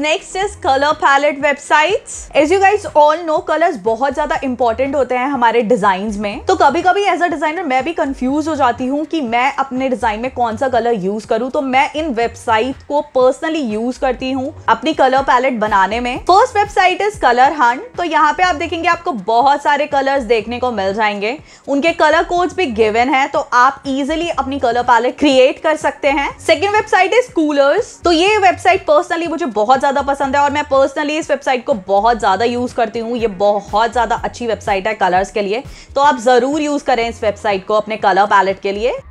next is colour palette websites as you guys all know colours बहुत ज्यादा important होते हैं हमारे डिजाइन में तो कभी कभी एज अ डिजाइनर मैं भी कंफ्यूज हो जाती हूँ कि मैं अपने डिजाइन में कौन सा कलर यूज करूँ तो मैं इन वेबसाइट को पर्सनली यूज करती हूँ अपनी कलर पैलेट बनाने में first website is colour hunt तो यहाँ पे आप देखेंगे आपको बहुत सारे कलर्स देखने को मिल जाएंगे उनके कलर कोड भी गिवन है तो आप इजिली अपनी कलर पैलेट क्रिएट कर सकते हैं सेकेंड वेबसाइट इज कूलर्स तो ये वेबसाइट पर्सनली मुझे बहुत ज़्यादा पसंद है और मैं पर्सनली इस वेबसाइट को बहुत ज़्यादा यूज़ करती हूँ ये बहुत ज़्यादा अच्छी वेबसाइट है कलर्स के लिए तो आप ज़रूर यूज़ करें इस वेबसाइट को अपने कलर पैलेट के लिए